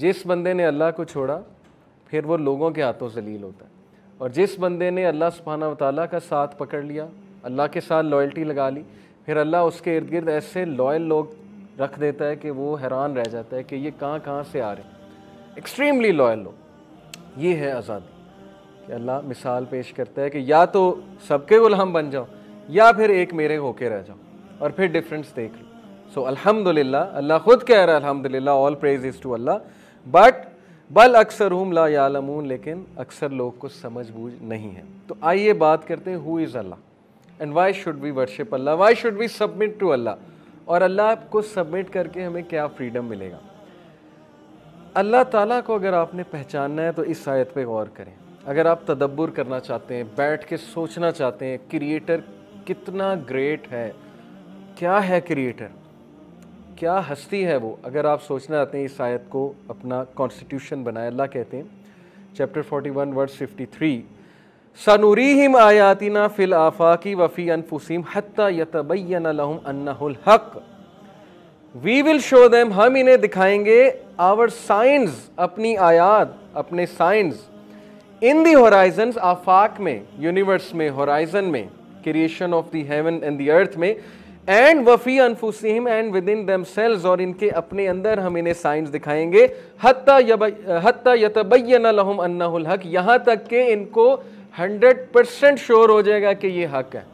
जिस बंदे ने अल्लाह को छोड़ा फिर वो लोगों के हाथों जलील होता है और जिस बंदे ने अल्लाह सुबहाना ताली का साथ पकड़ लिया अल्लाह के साथ लॉयल्टी लगा ली फिर अल्लाह उसके इर्द गिर्द ऐसे लॉयल लोग रख देता है कि वो हैरान रह जाता है कि ये कहाँ कहाँ से आ रहे हैं एक्सट्रीमली लॉयल लोग ये है आज़ादी कि अल्लाह मिसाल पेश करता है कि या तो सबके गुलाम बन जाओ या फिर एक मेरे होके रह जाओ और फिर डिफरेंस देख लो सो अल्हम्दुलिल्लाह अल्लाह ख़ुद कह रहा है अल्हम्दुलिल्लाह all praise is to Allah but बल अक्सर हम ला यालमून लेकिन अक्सर लोग को समझ बूझ नहीं है तो आइए बात करते हैं who is Allah and why should we worship Allah why should we submit to Allah और अल्लाह को सबमिट करके हमें क्या फ्रीडम मिलेगा अल्लाह ताला को अगर आपने पहचानना है तो इस आयत पे गौर करें अगर आप तदब्बर करना चाहते हैं बैठ के सोचना चाहते हैं क्रिएटर कितना ग्रेट है क्या है क्रिएटर क्या हस्ती है वो अगर आप सोचना चाहते हैं इस आयत को अपना कॉन्स्टिट्यूशन बनाए अल्लाह कहते हैं चैप्टर 41 वर्स 53 सनूरी हिम आयातिना फिल आफाकी वफ़ी अनफुसीम हत्ता यतबैन लहम अन्नहुल हक वी विल शो देम हम इन्हें दिखाएंगे आवर साइंस अपनी आयात अपने साइंस इन दी होराइजन आफाक में यूनिवर्स में होराइजन में creation of the heaven and the earth में एंड वफी अनफुसिम and within themselves और इनके अपने अंदर हम इन्हें साइंस दिखाएंगे हत्ता यतबैन लहम अन्नाहुल हक यहाँ तक के इनको हंड्रेड परसेंट श्योर हो जाएगा कि ये हक है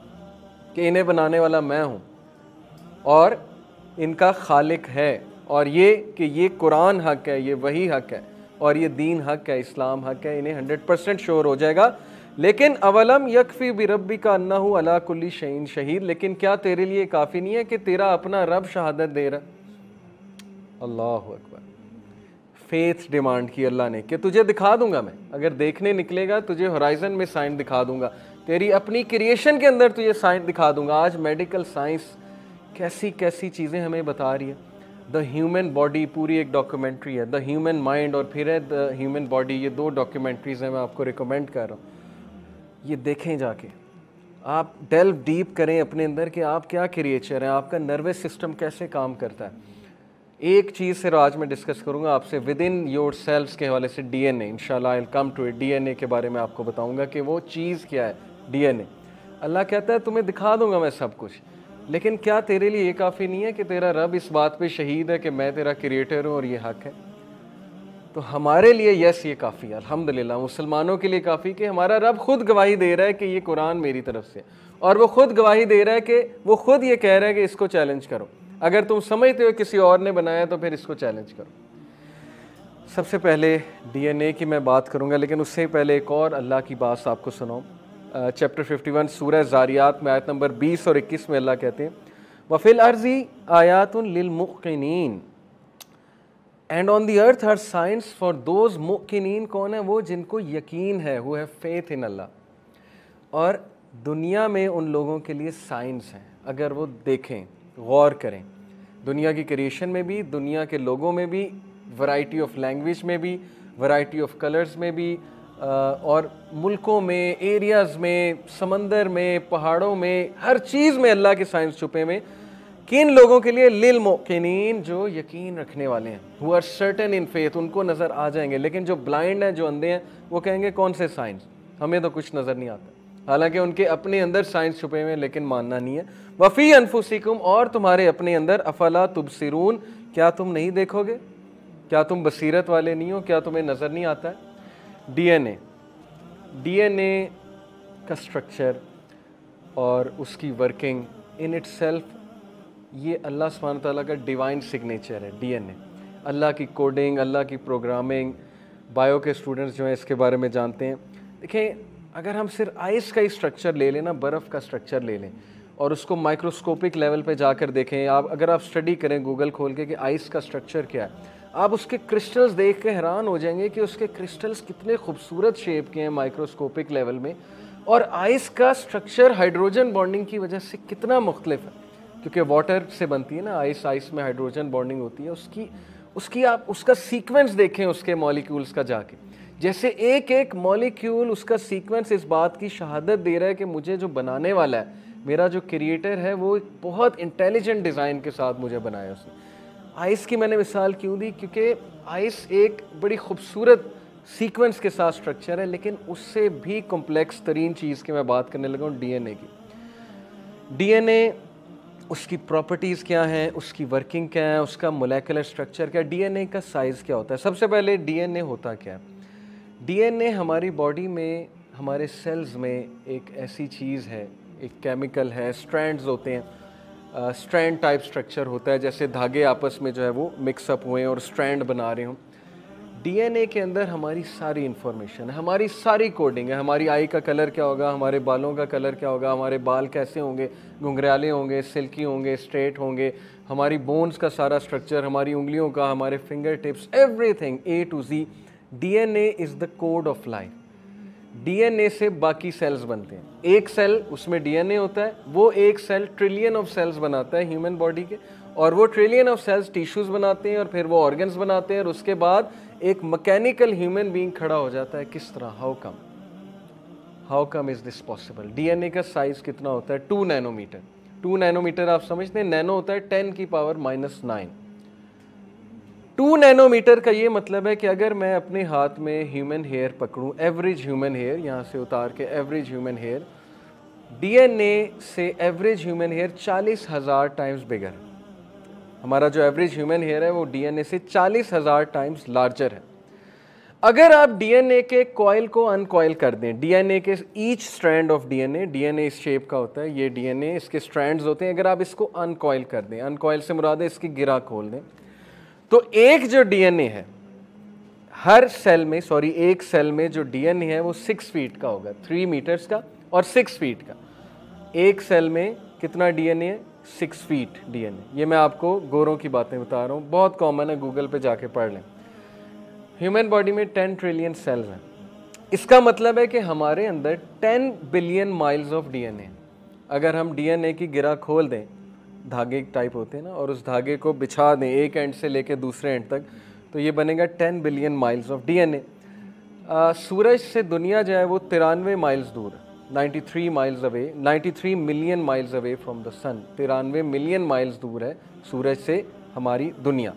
कि इन्हें बनाने वाला मैं हूँ और इनका खालिक है और ये कि ये कुरान हक है ये वही हक है और ये दीन हक है इस्लाम हक है इन्हें हंड्रेड परसेंट श्योर हो जाएगा लेकिन अवलम यकफ़ी भी रबी का अन्ना अला कुल्ली शहीन शहीद लेकिन क्या तेरे लिए काफ़ी नहीं है कि तेरा अपना रब शहादत दे रहा अल्लाह अकबर फेथ डिमांड की अल्लाह ने कि तुझे दिखा दूंगा मैं अगर देखने निकलेगा तुझे होराइजन में साइन दिखा दूंगा तेरी अपनी क्रिएशन के अंदर तुझे साइंस दिखा दूंगा आज मेडिकल साइंस कैसी कैसी चीज़ें हमें बता रही है द ह्यूमन बॉडी पूरी एक डॉक्यूमेंट्री है द ह्यूमन माइंड और फिर है द ह्यूमन बॉडी ये दो डॉक्यूमेंट्रीज़ हैं मैं आपको रिकमेंड कर रहा हूँ ये देखें जाके आप डेल्व डीप करें अपने अंदर कि आप क्या क्रिएचर हैं आपका नर्वस सिस्टम कैसे काम करता है एक चीज़ से आज मैं डिस्कस करूंगा आपसे विद इन योर सेल्फ के हवाले से D N A in I come to it D N A के बारे में आपको बताऊँगा कि वो चीज़ क्या है डी एन ए अल्लाह कहता है तुम्हें दिखा दूंगा मैं सब कुछ लेकिन क्या तेरे लिए ये काफ़ी नहीं है कि तेरा रब इस बात पे शहीद है कि मैं तेरा क्रिएटर हूँ और ये हक है तो हमारे लिए यस ये काफ़ी है अल्हम्दुलिल्लाह मुसलमानों के लिए काफ़ी कि हमारा रब ख़ुद गवाही दे रहा है कि ये कुरान मेरी तरफ से और वो ख़ुद गवाही दे रहा है कि वो ख़ुद ये कह रहा है कि इसको चैलेंज करो अगर तुम समझते हो किसी और ने बनाया तो फिर इसको चैलेंज करो सबसे पहले डीएनए की मैं बात करूँगा लेकिन उससे पहले एक और अल्लाह की बात आपको सुनाऊँ चैप्टर 51 सूरह ज़ारियात में आयत नंबर 20 और 21 में अल्लाह कहते हैं वफिल अर्जी आयातुल and on the earth are signs for those मुकिन कौन है वो जिनको यकीन है वो है फेथ इन अल्लाह और दुनिया में उन लोगों के लिए साइंस हैं अगर वो देखें गौर करें दुनिया की क्रिएशन में भी दुनिया के लोगों में भी वैरायटी ऑफ लैंग्वेज में भी वैरायटी ऑफ कलर्स में भी और मुल्कों में एरियाज़ में समंदर में पहाड़ों में हर चीज़ में अल्लाह के साइंस छुपे में किन लोगों के लिए लिल मोकिन जो यकीन रखने वाले हैं who are certain in faith उनको नज़र आ जाएंगे लेकिन जो ब्लाइंड हैं जो अंधे हैं वो कहेंगे कौन से साइंस हमें तो कुछ नज़र नहीं आता हालांकि उनके अपने अंदर साइंस छुपे हुए हैं लेकिन मानना नहीं है वफ़ी अनफुसिकुम और तुम्हारे अपने अंदर अफला तुबसरून क्या तुम नहीं देखोगे क्या तुम बसीरत वाले नहीं हो क्या तुम्हें नज़र नहीं आता है D D N A N A का स्ट्रक्चर और उसकी वर्किंग इन इट्स सेल्फ ये अल्लाह सुबहान तला का डिवाइन सिग्नेचर है डीएनए अल्लाह की कोडिंग अल्लाह की प्रोग्रामिंग बायो के स्टूडेंट्स जो हैं इसके बारे में जानते हैं देखें अगर हम सिर्फ आइस का ही स्ट्रक्चर ले लें ना बर्फ़ का स्ट्रक्चर ले लें और उसको माइक्रोस्कोपिक लेवल पे जाकर देखें आप अगर आप स्टडी करें गूगल खोल के कि आइस का स्ट्रक्चर क्या है आप उसके क्रिस्टल्स देख के हैरान हो जाएंगे कि उसके क्रिस्टल्स कितने खूबसूरत शेप के हैं माइक्रोस्कोपिक लेवल में और आइस का स्ट्रक्चर हाइड्रोजन बॉन्डिंग की वजह से कितना मुख्तलिफ है क्योंकि वाटर से बनती है ना आइस आइस में हाइड्रोजन बॉन्डिंग होती है उसकी उसकी आप उसका सीक्वेंस देखें उसके मॉलिक्यूल्स का जाके जैसे एक एक मॉलिक्यूल उसका सीक्वेंस इस बात की शहादत दे रहा है कि मुझे जो बनाने वाला है मेरा जो क्रिएटर है वो एक बहुत इंटेलिजेंट डिज़ाइन के साथ मुझे बनाया उसने आइस की मैंने मिसाल क्यों दी क्योंकि आइस एक बड़ी खूबसूरत सीक्वेंस के साथ स्ट्रक्चर है लेकिन उससे भी कॉम्प्लेक्स तरीन चीज़ की मैं बात करने लगा हूँ डी की डी उसकी प्रॉपर्टीज़ क्या हैं उसकी वर्किंग क्या है उसका मोलेकुलर स्ट्रक्चर क्या डीएनए का साइज़ क्या होता है सबसे पहले डीएनए होता क्या है डीएनए हमारी बॉडी में हमारे सेल्स में एक ऐसी चीज़ है एक केमिकल है स्ट्रैंड्स होते हैं स्ट्रैंड टाइप स्ट्रक्चर होता है जैसे धागे आपस में जो है वो मिक्सअप हुए हैं और स्ट्रैंड बना रहे हों डीएनए के अंदर हमारी सारी इन्फॉर्मेशन है हमारी सारी कोडिंग है हमारी आई का कलर क्या होगा हमारे बालों का कलर क्या होगा हमारे बाल कैसे होंगे घुंघराले होंगे सिल्की होंगे स्ट्रेट होंगे हमारी बोन्स का सारा स्ट्रक्चर हमारी उंगलियों का हमारे finger tips everything A to Z DNA is the code of life DNA से बाकी सेल्स बनते हैं एक सेल उसमें डीएनए होता है वो एक सेल ट्रिलियन ऑफ सेल्स बनाता है ह्यूमन बॉडी के और वो ट्रिलियन ऑफ सेल्स टिश्यूज़ बनाते हैं और फिर वो ऑर्गन्स बनाते हैं और उसके बाद एक मैकेनिकल ह्यूमन बींग खड़ा हो जाता है किस तरह how come how come is this possible DNA का साइज़ कितना होता है टू नैनोमीटर टू नैनोमीटर आप समझते हैं नैनो होता है टेन की power minus nine two nanometre का ये मतलब है कि अगर मैं अपने हाथ में ह्यूमन हेयर पकड़ूं एवरेज ह्यूमन हेयर यहाँ से उतार के एवरेज ह्यूमन हेयर डीएनए से एवरेज ह्यूमन हेयर चालीस हज़ार टाइम्स बिगर हमारा जो एवरेज ह्यूमन हेयर है वो डीएनए से चालीस हज़ार टाइम्स लार्जर है अगर आप डीएनए के कॉयल को अनकॉयल कर दें डीएनए के each strand of DNA DNA इस शेप का होता है ये डीएनए इसके स्ट्रैंड्स होते हैं अगर आप इसको अनकॉयल कर दें अनकॉयल से मुराद है इसकी गिरा खोल दें तो एक जो डीएनए है हर सेल में सॉरी एक सेल में जो डीएनए है वो सिक्स फीट का होगा थ्री मीटर्स का और सिक्स फीट का एक सेल में कितना डीएनए है सिक्स फीट डीएनए ये मैं आपको गोरों की बातें बता रहा हूँ बहुत कॉमन है गूगल पे जाके पढ़ लें ह्यूमन बॉडी में टेन ट्रिलियन सेल्स हैं इसका मतलब है कि हमारे अंदर ten billion miles of DNA अगर हम डीएनए की गिरा खोल दें धागे टाइप होते हैं ना और उस धागे को बिछा दें एक एंड से लेकर दूसरे एंड तक तो ये बनेगा ten billion miles of DNA सूरज से दुनिया जो है वो तिरानवे माइल्स दूर है 93 miles away 93 million miles away from the sun तिरानवे मिलियन माइल्स दूर है सूरज से हमारी दुनिया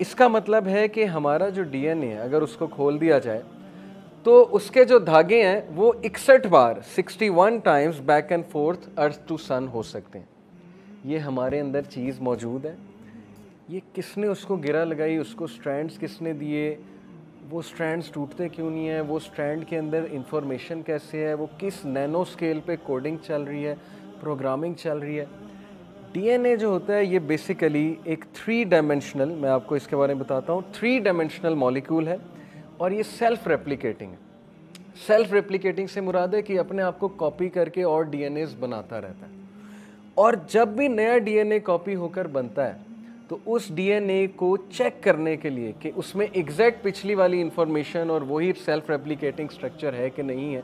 इसका मतलब है कि हमारा जो डीएनए है अगर उसको खोल दिया जाए तो उसके जो धागे हैं वो इकसठ बार 61 times back and forth earth to sun हो सकते हैं ये हमारे अंदर चीज़ मौजूद है ये किसने उसको गिरा लगाई उसको स्ट्रैंड्स किसने दिए वो स्ट्रैंड्स टूटते क्यों नहीं है वो स्ट्रैंड के अंदर इंफॉर्मेशन कैसे है वो किस नैनो स्केल पे कोडिंग चल रही है प्रोग्रामिंग चल रही है डीएनए जो होता है ये बेसिकली एक थ्री डायमेंशनल मैं आपको इसके बारे में बताता हूँ थ्री डायमेंशनल मॉलिक्यूल है और ये सेल्फ रेप्लिकेटिंग है सेल्फ रेप्लिकेटिंग से मुराद है कि अपने आप को कॉपी करके और डी बनाता रहता है और जब भी नया डी कॉपी होकर बनता है तो उस डीएनए को चेक करने के लिए कि उसमें एग्जैक्ट पिछली वाली इन्फॉर्मेशन और वही सेल्फ रेप्लिकेटिंग स्ट्रक्चर है कि नहीं है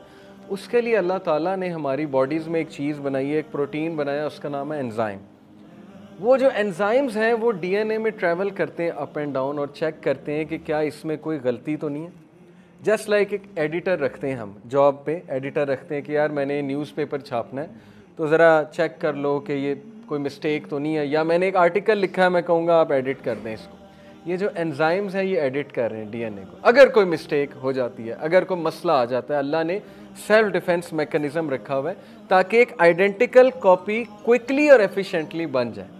उसके लिए अल्लाह ताला ने हमारी बॉडीज़ में एक चीज़ बनाई है एक प्रोटीन बनाया उसका नाम है एंजाइम वो जो एंजाइम्स हैं वो डीएनए में ट्रैवल करते हैं अप एंड डाउन और चेक करते हैं कि क्या इसमें कोई गलती तो नहीं है जस्ट लाइक like एक एडिटर रखते हैं हम जॉब पे एडिटर रखते हैं कि यार मैंने न्यूज़पेपर छापना है तो ज़रा चेक कर लो कि ये कोई मिस्टेक तो नहीं है या मैंने एक आर्टिकल लिखा है मैं कहूँगा आप एडिट कर दें इसको ये जो एनजाइम्स हैं ये एडिट कर रहे हैं डीएनए को अगर कोई मिस्टेक हो जाती है अगर कोई मसला आ जाता है अल्लाह ने सेल्फ डिफेंस मैकेनिज्म रखा हुआ है ताकि एक आइडेंटिकल कॉपी क्विकली और एफिशिएंटली बन जाए